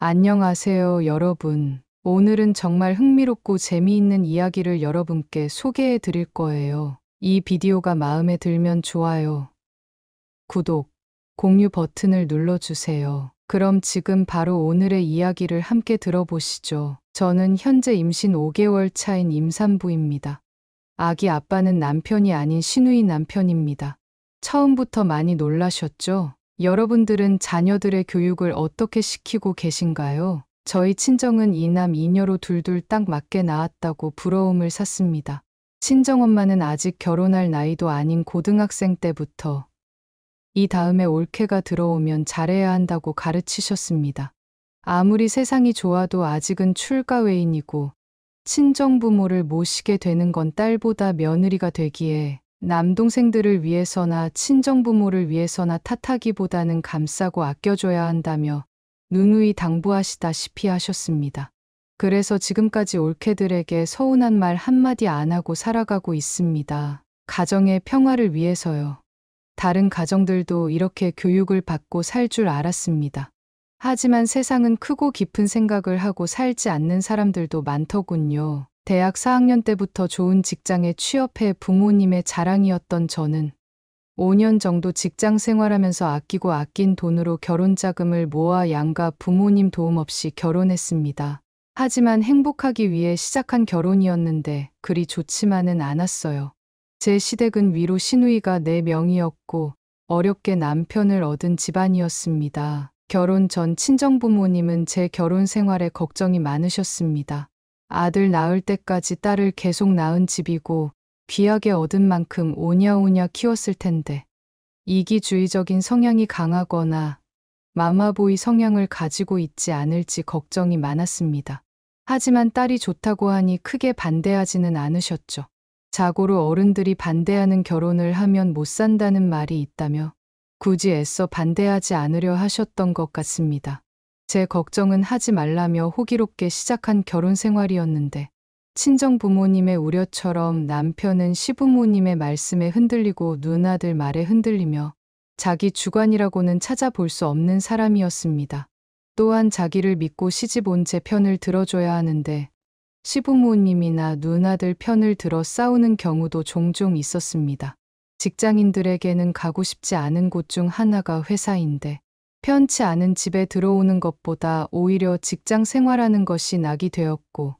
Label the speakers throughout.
Speaker 1: 안녕하세요, 여러분. 오늘은 정말 흥미롭고 재미있는 이야기를 여러분께 소개해 드릴 거예요. 이 비디오가 마음에 들면 좋아요. 구독, 공유 버튼을 눌러주세요. 그럼 지금 바로 오늘의 이야기를 함께 들어보시죠. 저는 현재 임신 5개월 차인 임산부입니다. 아기 아빠는 남편이 아닌 시누이 남편입니다. 처음부터 많이 놀라셨죠? 여러분들은 자녀들의 교육을 어떻게 시키고 계신가요? 저희 친정은 이남 이녀로 둘둘 딱 맞게 낳았다고 부러움을 샀습니다. 친정엄마는 아직 결혼할 나이도 아닌 고등학생 때부터 이 다음에 올케가 들어오면 잘해야 한다고 가르치셨습니다. 아무리 세상이 좋아도 아직은 출가 외인이고 친정 부모를 모시게 되는 건 딸보다 며느리가 되기에 남동생들을 위해서나 친정부모를 위해서나 탓하기보다는 감싸고 아껴줘야 한다며 누누이 당부하시다시피 하셨습니다. 그래서 지금까지 올케들에게 서운한 말 한마디 안 하고 살아가고 있습니다. 가정의 평화를 위해서요. 다른 가정들도 이렇게 교육을 받고 살 줄 알았습니다. 하지만 세상은 크고 깊은 생각을 하고 살지 않는 사람들도 많더군요. 대학 4학년 때부터 좋은 직장에 취업해 부모님의 자랑이었던 저는 5년 정도 직장 생활하면서 아끼고 아낀 돈으로 결혼 자금을 모아 양가 부모님 도움 없이 결혼했습니다. 하지만 행복하기 위해 시작한 결혼이었는데 그리 좋지만은 않았어요. 제 시댁은 위로 신우이가내 네 명이었고 어렵게 남편을 얻은 집안이었습니다. 결혼 전 친정 부모님은 제 결혼 생활에 걱정이 많으셨습니다. 아들 낳을 때까지 딸을 계속 낳은 집이고 귀하게 얻은 만큼 오냐오냐 키웠을 텐데 이기주의적인 성향이 강하거나 마마보이 성향을 가지고 있지 않을지 걱정이 많았습니다. 하지만 딸이 좋다고 하니 크게 반대하지는 않으셨죠. 자고로 어른들이 반대하는 결혼을 하면 못 산다는 말이 있다며 굳이 애써 반대하지 않으려 하셨던 것 같습니다. 제 걱정은 하지 말라며 호기롭게 시작한 결혼 생활이었는데 친정 부모님의 우려처럼 남편은 시부모님의 말씀에 흔들리고 누나들 말에 흔들리며 자기 주관이라고는 찾아볼 수 없는 사람이었습니다. 또한 자기를 믿고 시집 온 제 편을 들어줘야 하는데 시부모님이나 누나들 편을 들어 싸우는 경우도 종종 있었습니다. 직장인들에게는 가고 싶지 않은 곳 중 하나가 회사인데 편치 않은 집에 들어오는 것보다 오히려 직장 생활하는 것이 낙이 되었고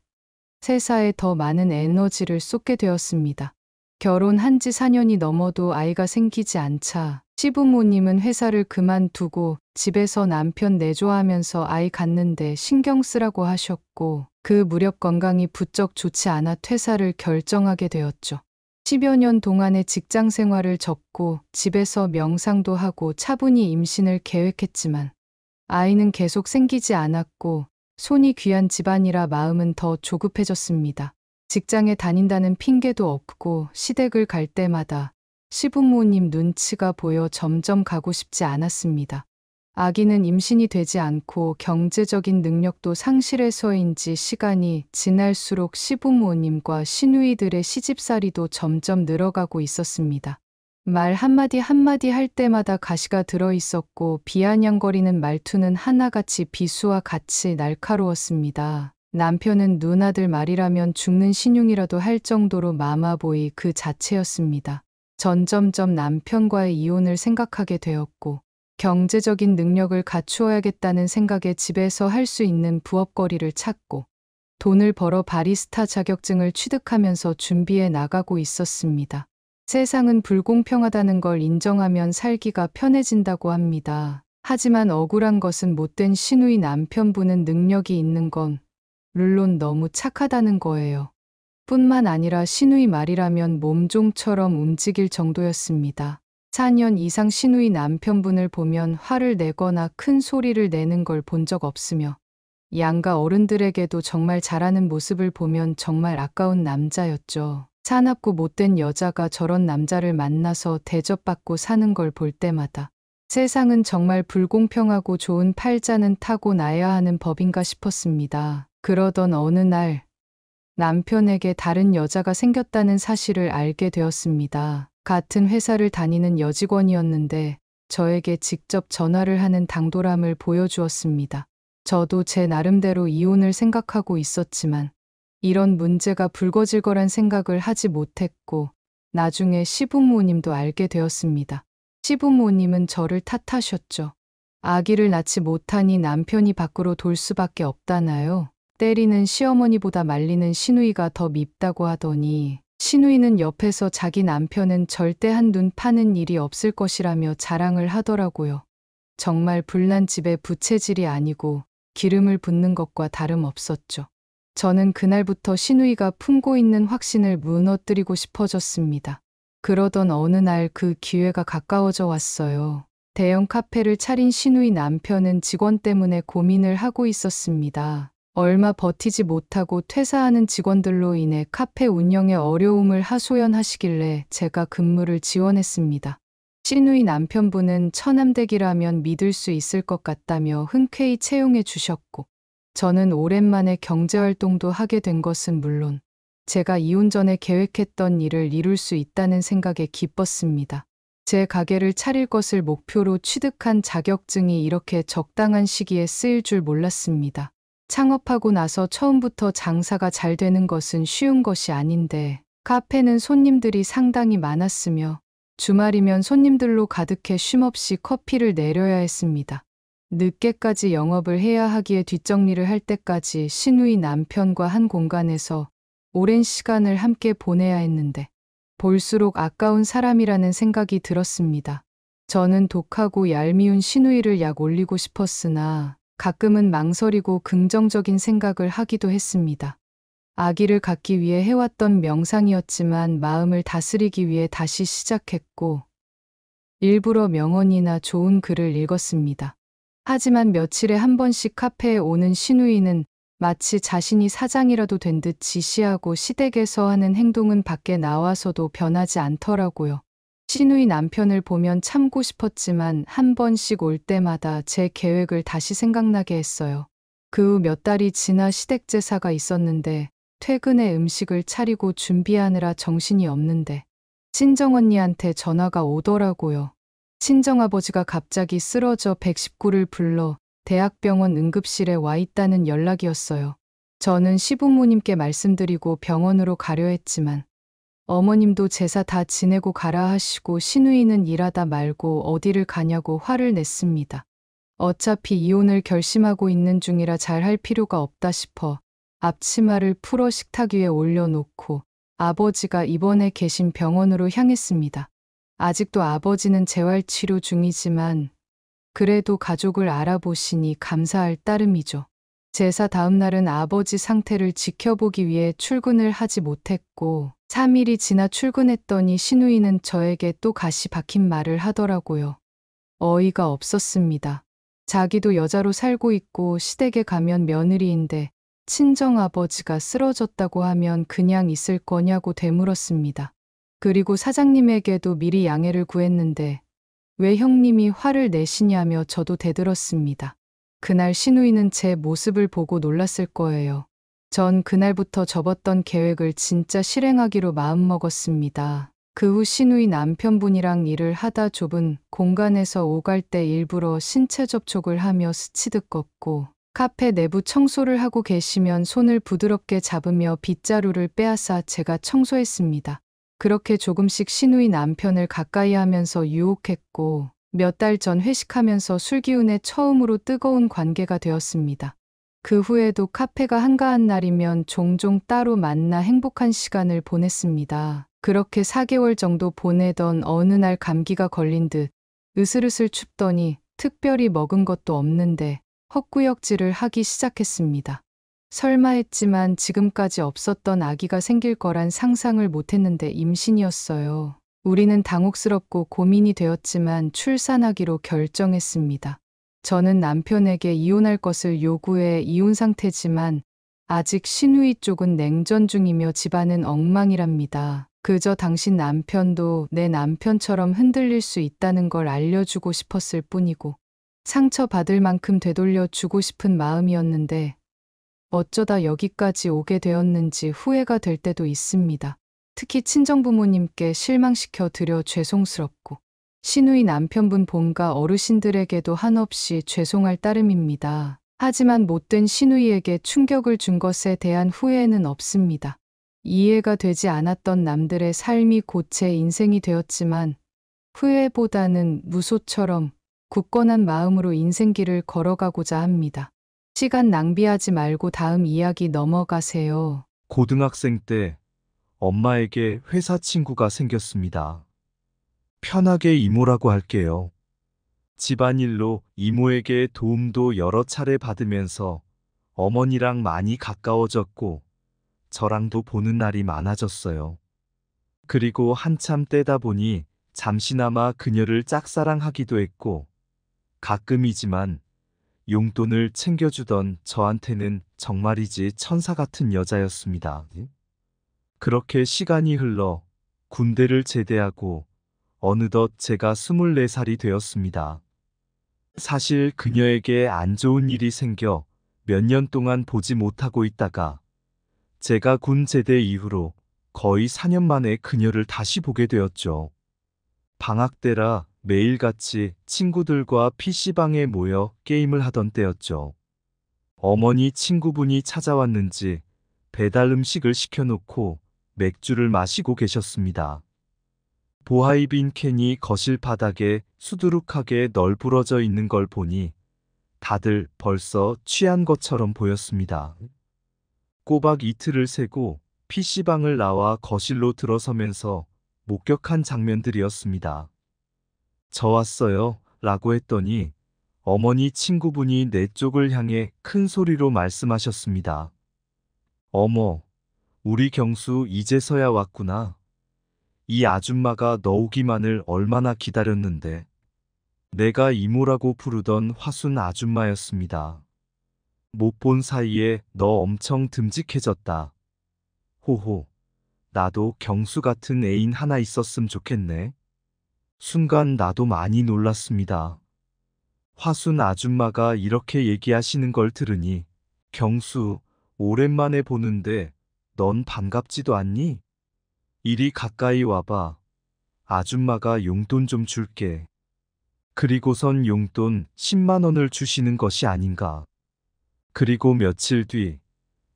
Speaker 1: 세사에 더 많은 에너지를 쏟게 되었습니다. 결혼한 지 4년이 넘어도 아이가 생기지 않자 시부모님은 회사를 그만두고 집에서 남편 내조하면서 아이 갖는데 신경 쓰라고 하셨고 그 무렵 건강이 부쩍 좋지 않아 퇴사를 결정하게 되었죠. 10여 년 동안의 직장 생활을 접고 집에서 명상도 하고 차분히 임신을 계획했지만 아이는 계속 생기지 않았고 손이 귀한 집안이라 마음은 더 조급해졌습니다. 직장에 다닌다는 핑계도 없고 시댁을 갈 때마다 시부모님 눈치가 보여 점점 가고 싶지 않았습니다. 아기는 임신이 되지 않고 경제적인 능력도 상실해서인지 시간이 지날수록 시부모님과 시누이들의 시집살이도 점점 늘어가고 있었습니다. 말 한마디 한마디 할 때마다 가시가 들어 있었고 비아냥거리는 말투는 하나같이 비수와 같이 날카로웠습니다. 남편은 누나들 말이라면 죽는 신용이라도 할 정도로 마마보이 그 자체였습니다. 점점점 남편과의 이혼을 생각하게 되었고 경제적인 능력을 갖추어야겠다는 생각에 집에서 할 수 있는 부업거리를 찾고 돈을 벌어 바리스타 자격증을 취득하면서 준비해 나가고 있었습니다. 세상은 불공평하다는 걸 인정하면 살기가 편해진다고 합니다. 하지만 억울한 것은 못된 신우이 남편분은 능력이 있는 건 물론 너무 착하다는 거예요. 뿐만 아니라 신우이 말이라면 몸종처럼 움직일 정도였습니다. 4년 이상 신우의 남편분을 보면 화를 내거나 큰 소리를 내는 걸 본 적 없으며 양가 어른들에게도 정말 잘하는 모습을 보면 정말 아까운 남자였죠. 사납고 못된 여자가 저런 남자를 만나서 대접받고 사는 걸 볼 때마다 세상은 정말 불공평하고 좋은 팔자는 타고 나야 하는 법인가 싶었습니다. 그러던 어느 날 남편에게 다른 여자가 생겼다는 사실을 알게 되었습니다. 같은 회사를 다니는 여직원이었는데 저에게 직접 전화를 하는 당돌함을 보여주었습니다. 저도 제 나름대로 이혼을 생각하고 있었지만 이런 문제가 불거질 거란 생각을 하지 못했고 나중에 시부모님도 알게 되었습니다. 시부모님은 저를 탓하셨죠. 아기를 낳지 못하니 남편이 밖으로 돌 수밖에 없다나요. 때리는 시어머니보다 말리는 시누이가 더 밉다고 하더니 신우이는 옆에서 자기 남편은 절대 한 눈 파는 일이 없을 것이라며 자랑을 하더라고요. 정말 불난 집의 부채질이 아니고 기름을 붓는 것과 다름없었죠. 저는 그날부터 신우이가 품고 있는 확신을 무너뜨리고 싶어졌습니다. 그러던 어느 날 그 기회가 가까워져 왔어요. 대형 카페를 차린 신우이 남편은 직원 때문에 고민을 하고 있었습니다. 얼마 버티지 못하고 퇴사하는 직원들로 인해 카페 운영에 어려움을 하소연하시길래 제가 근무를 지원했습니다. 신우이 남편분은 천암댁이라면 믿을 수 있을 것 같다며 흔쾌히 채용해 주셨고, 저는 오랜만에 경제활동도 하게 된 것은 물론, 제가 이혼 전에 계획했던 일을 이룰 수 있다는 생각에 기뻤습니다. 제 가게를 차릴 것을 목표로 취득한 자격증이 이렇게 적당한 시기에 쓰일 줄 몰랐습니다. 창업하고 나서 처음부터 장사가 잘 되는 것은 쉬운 것이 아닌데 카페는 손님들이 상당히 많았으며 주말이면 손님들로 가득해 쉼없이 커피를 내려야 했습니다. 늦게까지 영업을 해야 하기에 뒷정리를 할 때까지 신우이 남편과 한 공간에서 오랜 시간을 함께 보내야 했는데 볼수록 아까운 사람이라는 생각이 들었습니다. 저는 독하고 얄미운 신우이를 약 올리고 싶었으나 가끔은 망설이고 긍정적인 생각을 하기도 했습니다. 아기를 갖기 위해 해왔던 명상이었지만 마음을 다스리기 위해 다시 시작했고 일부러 명언이나 좋은 글을 읽었습니다. 하지만 며칠에 한 번씩 카페에 오는 신우이는 마치 자신이 사장이라도 된 듯 지시하고 시댁에서 하는 행동은 밖에 나와서도 변하지 않더라고요. 신우이 남편을 보면 참고 싶었지만 한 번씩 올 때마다 제 계획을 다시 생각나게 했어요. 그 후 몇 달이 지나 시댁 제사가 있었는데 퇴근에 음식을 차리고 준비하느라 정신이 없는데 친정 언니한테 전화가 오더라고요. 친정 아버지가 갑자기 쓰러져 119를 불러 대학병원 응급실에 와 있다는 연락이었어요. 저는 시부모님께 말씀드리고 병원으로 가려 했지만 어머님도 제사 다 지내고 가라 하시고 신우이는 일하다 말고 어디를 가냐고 화를 냈습니다. 어차피 이혼을 결심하고 있는 중이라 잘 할 필요가 없다 싶어 앞치마를 풀어 식탁 위에 올려놓고 아버지가 입원해 계신 병원으로 향했습니다. 아직도 아버지는 재활치료 중이지만 그래도 가족을 알아보시니 감사할 따름이죠. 제사 다음 날은 아버지 상태를 지켜보기 위해 출근을 하지 못했고 3일이 지나 출근했더니 신우이는 저에게 또 가시 박힌 말을 하더라고요. 어이가 없었습니다. 자기도 여자로 살고 있고 시댁에 가면 며느리인데 친정아버지가 쓰러졌다고 하면 그냥 있을 거냐고 되물었습니다. 그리고 사장님에게도 미리 양해를 구했는데 왜 형님이 화를 내시냐며 저도 대들었습니다. 그날 신우이는 제 모습을 보고 놀랐을 거예요. 전 그날부터 접었던 계획을 진짜 실행하기로 마음먹었습니다. 그 후 신우이 남편분이랑 일을 하다 좁은 공간에서 오갈 때 일부러 신체 접촉을 하며 스치듯 걷고 카페 내부 청소를 하고 계시면 손을 부드럽게 잡으며 빗자루를 빼앗아 제가 청소했습니다. 그렇게 조금씩 신우이 남편을 가까이 하면서 유혹했고 몇달전 회식하면서 술 기운에 처음으로 뜨거운 관계가 되었습니다. 그 후에도 카페가 한가한 날이면 종종 따로 만나 행복한 시간을 보냈습니다. 그렇게 4개월 정도 보내던 어느 날 감기가 걸린 듯 으슬으슬 춥더니 특별히 먹은 것도 없는데 헛구역질을 하기 시작했습니다. 설마 했지만 지금까지 없었던 아기가 생길 거란 상상을 못했는데 임신이었어요. 우리는 당혹스럽고 고민이 되었지만 출산하기로 결정했습니다. 저는 남편에게 이혼할 것을 요구해 이혼 상태지만 아직 신우이 쪽은 냉전 중이며 집안은 엉망이랍니다. 그저 당신 남편도 내 남편처럼 흔들릴 수 있다는 걸 알려주고 싶었을 뿐이고 상처받을 만큼 되돌려 주고 싶은 마음이었는데 어쩌다 여기까지 오게 되었는지 후회가 될 때도 있습니다. 특히 친정 부모님께 실망시켜 드려 죄송스럽고 신우의 남편분 본가 어르신들에게도 한없이 죄송할 따름입니다. 하지만 못된 신우이에게 충격을 준 것에 대한 후회는 없습니다. 이해가 되지 않았던 남들의 삶이 고체 인생이 되었지만 후회보다는 무소처럼 굳건한 마음으로 인생길을 걸어가고자 합니다. 시간 낭비하지 말고 다음 이야기 넘어가세요.
Speaker 2: 고등학생 때 엄마에게 회사 친구가 생겼습니다. 편하게 이모라고 할게요. 집안일로 이모에게 도움도 여러 차례 받으면서 어머니랑 많이 가까워졌고 저랑도 보는 날이 많아졌어요. 그리고 한참 떼다 보니 잠시나마 그녀를 짝사랑하기도 했고 가끔이지만 용돈을 챙겨주던 저한테는 정말이지 천사 같은 여자였습니다. 그렇게 시간이 흘러 군대를 제대하고 어느덧 제가 24살이 되었습니다. 사실 그녀에게 안 좋은 일이 생겨 몇 년 동안 보지 못하고 있다가 제가 군 제대 이후로 거의 4년 만에 그녀를 다시 보게 되었죠. 방학 때라 매일같이 친구들과 PC방에 모여 게임을 하던 때였죠. 어머니 친구분이 찾아왔는지 배달 음식을 시켜놓고 맥주를 마시고 계셨습니다. 보하이빈 캔이 거실 바닥에 수두룩하게 널브러져 있는 걸 보니 다들 벌써 취한 것처럼 보였습니다. 꼬박 이틀을 세고 PC방을 나와 거실로 들어서면서 목격한 장면들이었습니다. 저 왔어요 라고 했더니 어머니 친구분이 내 쪽을 향해 큰 소리로 말씀하셨습니다. 어머, 우리 경수 이제서야 왔구나. 이 아줌마가 너 오기만을 얼마나 기다렸는데. 내가 이모라고 부르던 화순 아줌마였습니다. 못 본 사이에 너 엄청 듬직해졌다. 호호. 나도 경수 같은 애인 하나 있었음 좋겠네. 순간 나도 많이 놀랐습니다. 화순 아줌마가 이렇게 얘기하시는 걸 들으니 경수 오랜만에 보는데 넌 반갑지도 않니? 이리 가까이 와봐. 아줌마가 용돈 좀 줄게. 그리고선 용돈 10만 원을 주시는 것이 아닌가. 그리고 며칠 뒤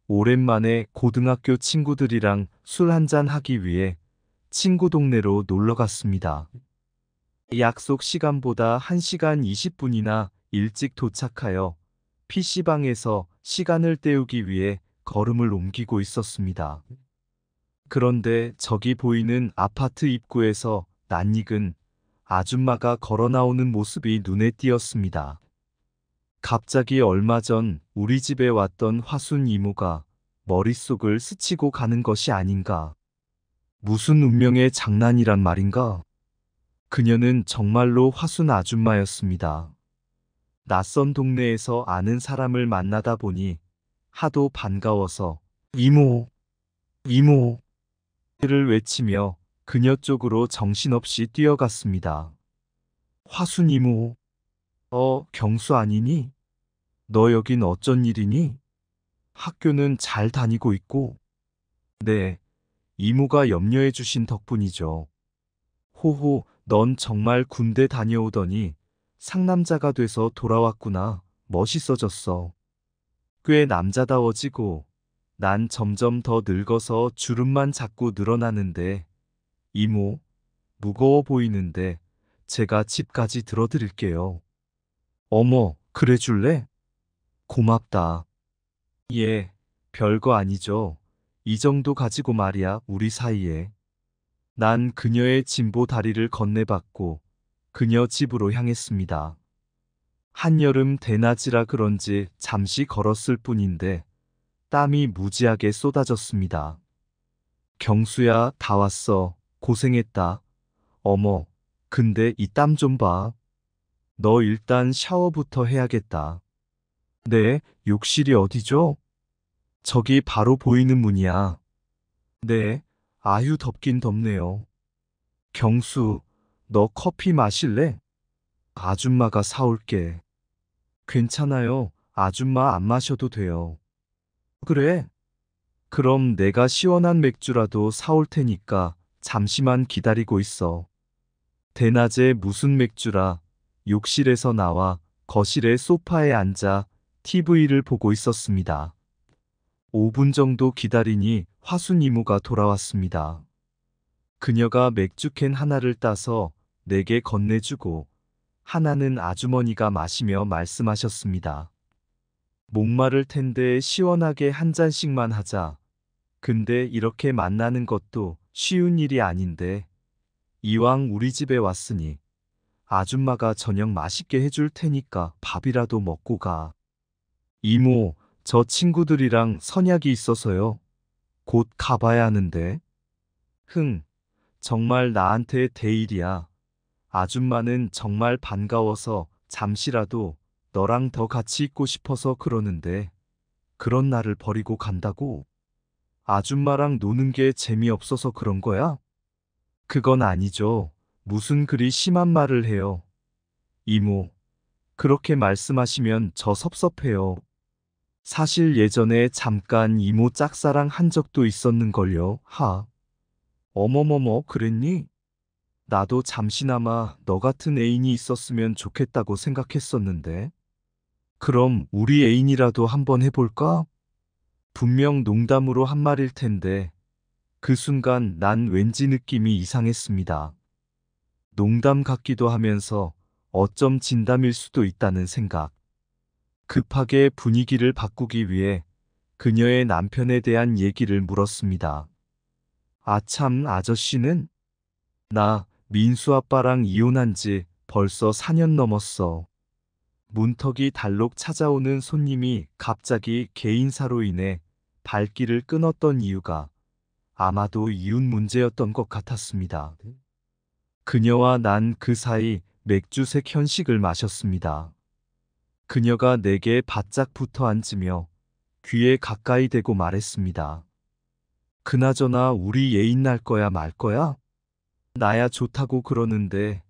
Speaker 2: 오랜만에 고등학교 친구들이랑 술 한잔 하기 위해 친구 동네로 놀러 갔습니다. 약속 시간보다 1시간 20분이나 일찍 도착하여 PC방에서 시간을 때우기 위해 걸음을 옮기고 있었습니다. 그런데 저기 보이는 아파트 입구에서 낯익은 아줌마가 걸어 나오는 모습이 눈에 띄었습니다. 갑자기 얼마 전 우리 집에 왔던 화순 이모가 머릿속을 스치고 가는 것이 아닌가. 무슨 운명의 장난이란 말인가? 그녀는 정말로 화순 아줌마였습니다. 낯선 동네에서 아는 사람을 만나다 보니 하도 반가워서 이모, 이모 를 외치며 그녀 쪽으로 정신없이 뛰어갔습니다. 화순 이모, 어, 경수 아니니? 너 여긴 어쩐 일이니? 학교는 잘 다니고 있고? 네, 이모가 염려해 주신 덕분이죠. 호호, 넌 정말 군대 다녀오더니 상남자가 돼서 돌아왔구나. 멋있어졌어. 꽤 남자다워지고 난 점점 더 늙어서 주름만 자꾸 늘어나는데 이모 무거워 보이는데 제가 집까지 들어드릴게요. 어머 그래 줄래? 고맙다. 예 별거 아니죠. 이 정도 가지고 말이야 우리 사이에. 난 그녀의 진보 다리를 건네받고 그녀 집으로 향했습니다. 한여름 대낮이라 그런지 잠시 걸었을 뿐인데 땀이 무지하게 쏟아졌습니다. 경수야, 다 왔어. 고생했다. 어머, 근데 이 땀 좀 봐. 너 일단 샤워부터 해야겠다. 네, 욕실이 어디죠? 저기 바로 보이는 문이야. 네, 아유 덥긴 덥네요. 경수, 너 커피 마실래? 아줌마가 사올게. 괜찮아요. 아줌마 안 마셔도 돼요. 그래? 그럼 내가 시원한 맥주라도 사올 테니까 잠시만 기다리고 있어. 대낮에 무슨 맥주라 욕실에서 나와 거실의 소파에 앉아 TV를 보고 있었습니다. 5분 정도 기다리니 화순 이모가 돌아왔습니다. 그녀가 맥주캔 하나를 따서 내게 건네주고 하나는 아주머니가 마시며 말씀하셨습니다. 목마를 텐데 시원하게 한 잔씩만 하자. 근데 이렇게 만나는 것도 쉬운 일이 아닌데. 이왕 우리 집에 왔으니 아줌마가 저녁 맛있게 해줄 테니까 밥이라도 먹고 가. 이모, 저 친구들이랑 선약이 있어서요. 곧 가봐야 하는데. 흥, 정말 나한테 대일이야 아줌마는 정말 반가워서 잠시라도 너랑 더 같이 있고 싶어서 그러는데 그런 나를 버리고 간다고? 아줌마랑 노는 게 재미없어서 그런 거야? 그건 아니죠. 무슨 그리 심한 말을 해요. 이모, 그렇게 말씀하시면 저 섭섭해요. 사실 예전에 잠깐 이모 짝사랑 한 적도 있었는걸요, 하. 어머머머, 그랬니? 나도 잠시나마 너 같은 애인이 있었으면 좋겠다고 생각했었는데. 그럼 우리 애인이라도 한번 해볼까? 분명 농담으로 한 말일 텐데 그 순간 난 왠지 느낌이 이상했습니다. 농담 같기도 하면서 어쩜 진담일 수도 있다는 생각. 급하게 분위기를 바꾸기 위해 그녀의 남편에 대한 얘기를 물었습니다. 아참 아저씨는? 나 민수 아빠랑 이혼한 지 벌써 4년 넘었어. 문턱이 달록 찾아오는 손님이 갑자기 개인사로 인해 발길을 끊었던 이유가 아마도 이웃 문제였던 것 같았습니다. 그녀와 난 그 사이 맥주색 현식을 마셨습니다. 그녀가 내게 바짝 붙어 앉으며 귀에 가까이 대고 말했습니다. 그나저나 우리 예인 날 거야 말 거야? 나야 좋다고 그러는데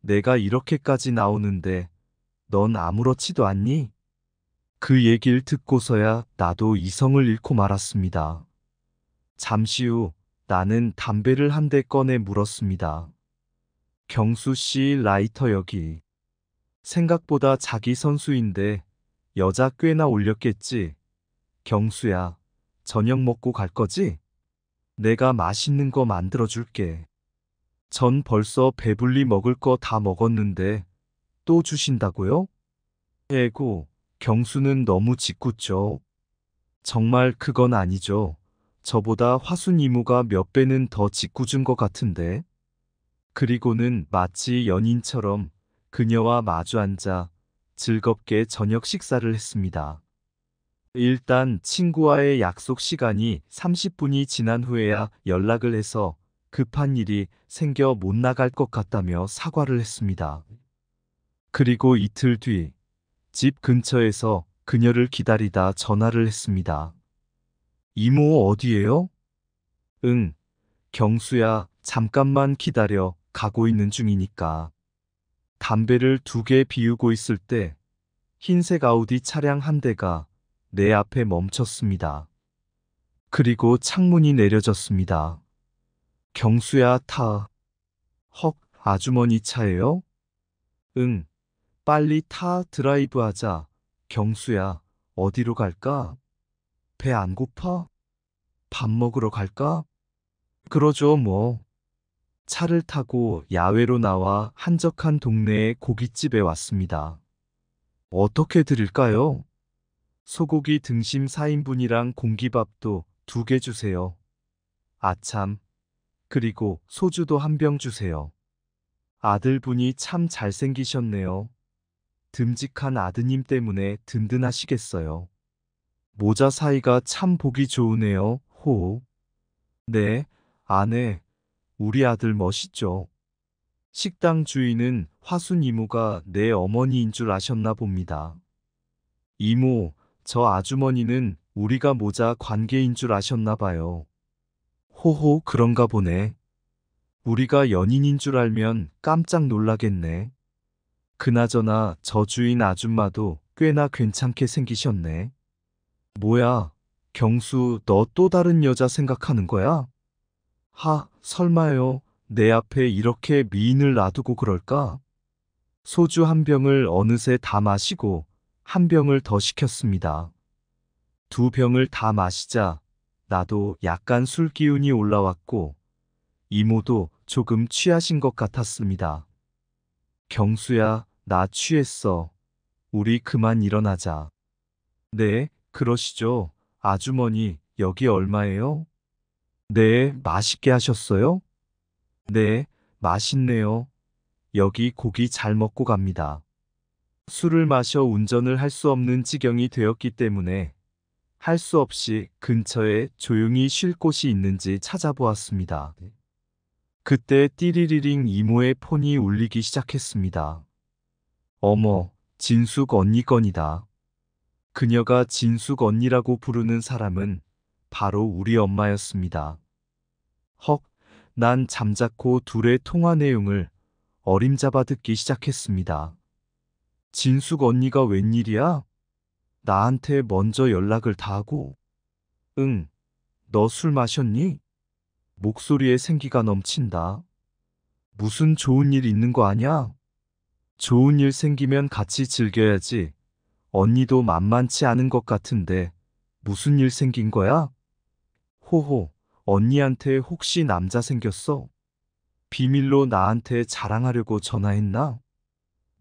Speaker 2: 내가 이렇게까지 나오는데 넌 아무렇지도 않니? 그 얘기를 듣고서야 나도 이성을 잃고 말았습니다. 잠시 후 나는 담배를 한 대 꺼내 물었습니다. 경수 씨 라이터 여기. 생각보다 자기 선수인데 여자 꽤나 올렸겠지. 경수야, 저녁 먹고 갈 거지? 내가 맛있는 거 만들어 줄게. 전 벌써 배불리 먹을 거 다 먹었는데 또 주신다고요? 에고, 경수는 너무 짓궂죠. 정말 그건 아니죠. 저보다 화순 이모가 몇 배는 더 짓궂은 것 같은데. 그리고는 마치 연인처럼 그녀와 마주 앉아 즐겁게 저녁 식사를 했습니다. 일단 친구와의 약속 시간이 30분이 지난 후에야 연락을 해서 급한 일이 생겨 못 나갈 것 같다며 사과를 했습니다. 그리고 이틀 뒤 집 근처에서 그녀를 기다리다 전화를 했습니다. 이모 어디에요? 응, 경수야, 잠깐만 기다려. 가고 있는 중이니까. 담배를 두 개 비우고 있을 때 흰색 아우디 차량 한 대가 내 앞에 멈췄습니다. 그리고 창문이 내려졌습니다. 경수야 타. 헉, 아주머니 차예요? 응, 빨리 타 드라이브 하자. 경수야, 어디로 갈까? 배 안 고파? 밥 먹으러 갈까? 그러죠 뭐. 차를 타고 야외로 나와 한적한 동네의 고깃집에 왔습니다. 어떻게 드릴까요? 소고기 등심 4인분이랑 공기밥도 두 개 주세요. 아참, 그리고 소주도 한 병 주세요. 아들분이 참 잘생기셨네요. 듬직한 아드님 때문에 든든하시겠어요. 모자 사이가 참 보기 좋으네요. 호. 호 네, 아내. 우리 아들 멋있죠. 식당 주인은 화순 이모가 내 어머니인 줄 아셨나 봅니다. 이모, 저 아주머니는 우리가 모자 관계인 줄 아셨나 봐요. 호호 그런가 보네. 우리가 연인인 줄 알면 깜짝 놀라겠네. 그나저나 저 주인 아줌마도 꽤나 괜찮게 생기셨네. 뭐야, 경수 너 또 다른 여자 생각하는 거야? 하, 설마요. 내 앞에 이렇게 미인을 놔두고 그럴까? 소주 한 병을 어느새 다 마시고 한 병을 더 시켰습니다. 두 병을 다 마시자 나도 약간 술 기운이 올라왔고 이모도 조금 취하신 것 같았습니다. 경수야, 나 취했어. 우리 그만 일어나자. 네, 그러시죠. 아주머니, 여기 얼마예요? 네, 맛있게 하셨어요? 네, 맛있네요. 여기 고기 잘 먹고 갑니다. 술을 마셔 운전을 할 수 없는 지경이 되었기 때문에 할수 없이 근처에 조용히 쉴 곳이 있는지 찾아보았습니다. 네. 그때 띠리리링 이모의 폰이 울리기 시작했습니다. 어머, 진숙 언니 건이다. 그녀가 진숙 언니라고 부르는 사람은 바로 우리 엄마였습니다. 헉, 난 잠자코 둘의 통화 내용을 어림잡아 듣기 시작했습니다. 진숙 언니가 웬일이야? 나한테 먼저 연락을 다 하고 응, 너 술 마셨니? 목소리에 생기가 넘친다. 무슨 좋은 일 있는 거 아냐? 좋은 일 생기면 같이 즐겨야지. 언니도 만만치 않은 것 같은데 무슨 일 생긴 거야? 호호, 언니한테 혹시 남자 생겼어? 비밀로 나한테 자랑하려고 전화했나?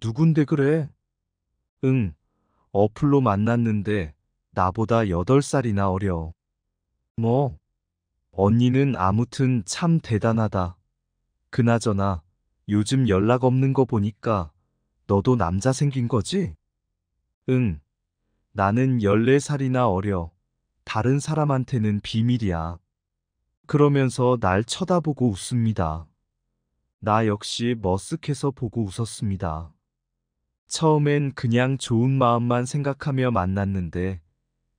Speaker 2: 누군데 그래? 응, 어플로 만났는데 나보다 8살이나 어려. 뭐, 언니는 아무튼 참 대단하다. 그나저나 요즘 연락 없는 거 보니까 너도 남자 생긴 거지? 응. 나는 14살이나 어려. 다른 사람한테는 비밀이야. 그러면서 날 쳐다보고 웃습니다. 나 역시 머쓱해서 보고 웃었습니다. 처음엔 그냥 좋은 마음만 생각하며 만났는데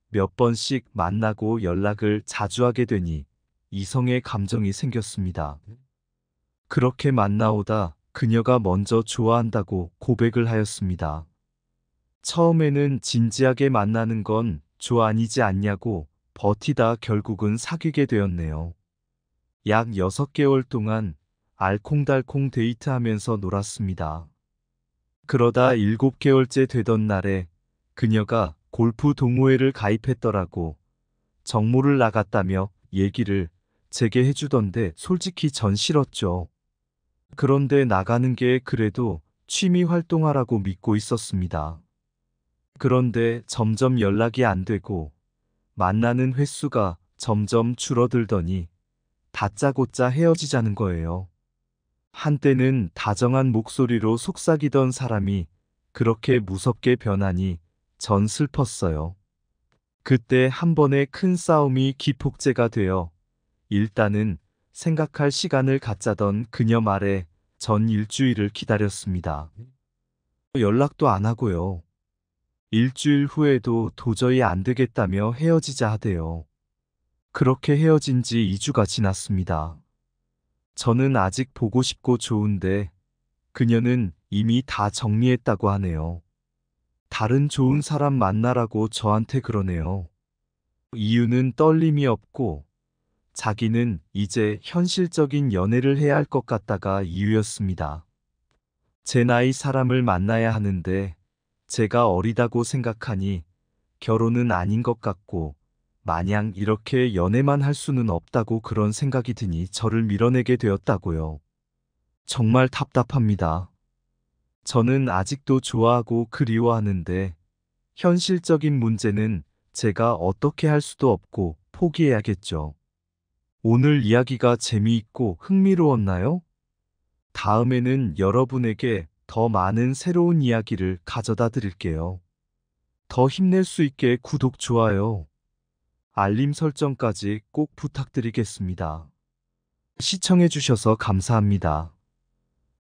Speaker 2: 몇 번씩 만나고 연락을 자주 하게 되니 이성의 감정이 생겼습니다. 그렇게 만나오다 그녀가 먼저 좋아한다고 고백을 하였습니다. 처음에는 진지하게 만나는 건좋아아니지 않냐고 버티다 결국은 사귀게 되었네요. 약 6개월 동안 알콩달콩 데이트하면서 놀았습니다. 그러다 7개월째 되던 날에 그녀가 골프 동호회를 가입했더라고. 정모를 나갔다며 얘기를 제게 해주던데 솔직히 전 싫었죠. 그런데 나가는 게 그래도 취미 활동하라고 믿고 있었습니다. 그런데 점점 연락이 안 되고 만나는 횟수가 점점 줄어들더니 다짜고짜 헤어지자는 거예요. 한때는 다정한 목소리로 속삭이던 사람이 그렇게 무섭게 변하니 전 슬펐어요. 그때 한 번의 큰 싸움이 기폭제가 되어 일단은 생각할 시간을 갖자던 그녀 말에 전 일주일을 기다렸습니다. 연락도 안 하고요. 일주일 후에도 도저히 안 되겠다며 헤어지자 하대요. 그렇게 헤어진 지 2주가 지났습니다. 저는 아직 보고 싶고 좋은데 그녀는 이미 다 정리했다고 하네요. 다른 좋은 사람 만나라고 저한테 그러네요. 이유는 떨림이 없고 자기는 이제 현실적인 연애를 해야 할 것 같다가 이유였습니다. 제 나이 사람을 만나야 하는데 제가 어리다고 생각하니 결혼은 아닌 것 같고 마냥 이렇게 연애만 할 수는 없다고 그런 생각이 드니 저를 밀어내게 되었다고요. 정말 답답합니다. 저는 아직도 좋아하고 그리워하는데 현실적인 문제는 제가 어떻게 할 수도 없고 포기해야겠죠. 오늘 이야기가 재미있고 흥미로웠나요? 다음에는 여러분에게 더 많은 새로운 이야기를 가져다 드릴게요. 더 힘낼 수 있게 구독, 좋아요. 알림 설정까지 꼭 부탁드리겠습니다. 시청해주셔서 감사합니다.